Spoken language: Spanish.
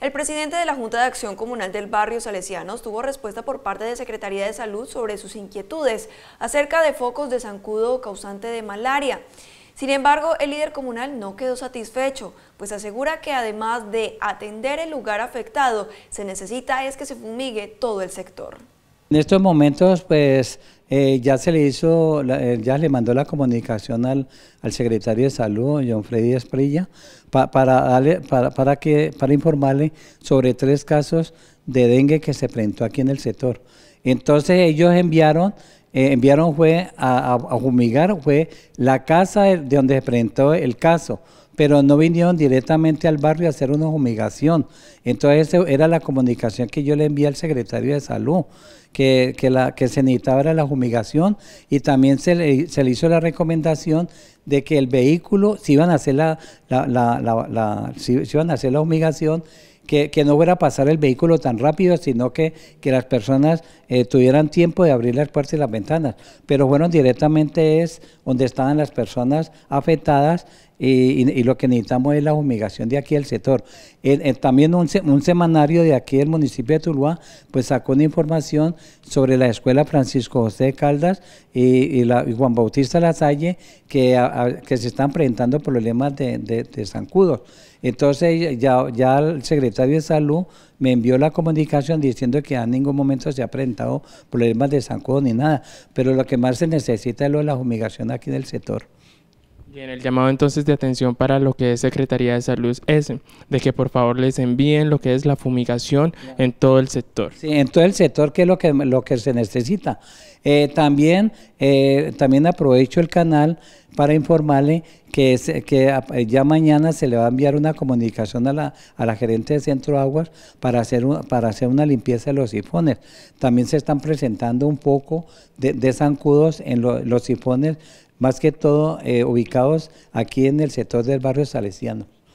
El presidente de la Junta de Acción Comunal del Barrio Salesiano tuvo respuesta por parte de Secretaría de Salud sobre sus inquietudes acerca de focos de zancudo causante de malaria. Sin embargo, el líder comunal no quedó satisfecho, pues asegura que además de atender el lugar afectado, se necesita es que se fumigue todo el sector. En estos momentos, pues eh, ya se le hizo, eh, ya le mandó la comunicación al, al secretario de Salud, John Freddy Esprilla, para, darle, para, para, que, para informarle sobre tres casos de dengue que se presentó aquí en el sector. Entonces ellos enviaron eh, enviaron fue a, a, fue la casa de donde se presentó el caso, pero no vinieron directamente al barrio a hacer una humigación. Entonces era la comunicación que yo le envié al secretario de salud, que, se necesitaba la fumigación y también se le, hizo la recomendación de que el vehículo, si iban a hacer la, la, que, no fuera a pasar el vehículo tan rápido, sino que, que las personas eh, tuvieran tiempo de abrir las puertas y las ventanas. Pero fueron directamente es donde estaban las personas afectadas y, lo que necesitamos es la fumigación de aquí del sector. también un, semanario de aquí del municipio de Tuluá, pues sacó una información sobre la escuela Francisco José de Caldas y, Juan Bautista Lasalle, que, que se están presentando problemas de, de, zancudos. Entonces ya, ya el secretario de Salud me envió la comunicación diciendo que en ningún momento se ha presentado problemas de zancudos ni nada, pero lo que más se necesita es lo de la fumigación aquí del sector. Bien, el llamado entonces de atención para lo que es Secretaría de Salud es de que por favor les envíen lo que es la fumigación en todo el sector. Sí, en todo el sector que es lo que, lo que se necesita. Eh, también, eh, también aprovecho el canal para informarle que, que ya mañana se le va a enviar una comunicación a la, a la gerente de Centro Aguas para hacer, para hacer una limpieza de los sifones. También se están presentando un poco de, zancudos en los sifones más que todo eh, ubicados aquí en el sector del barrio salesiano.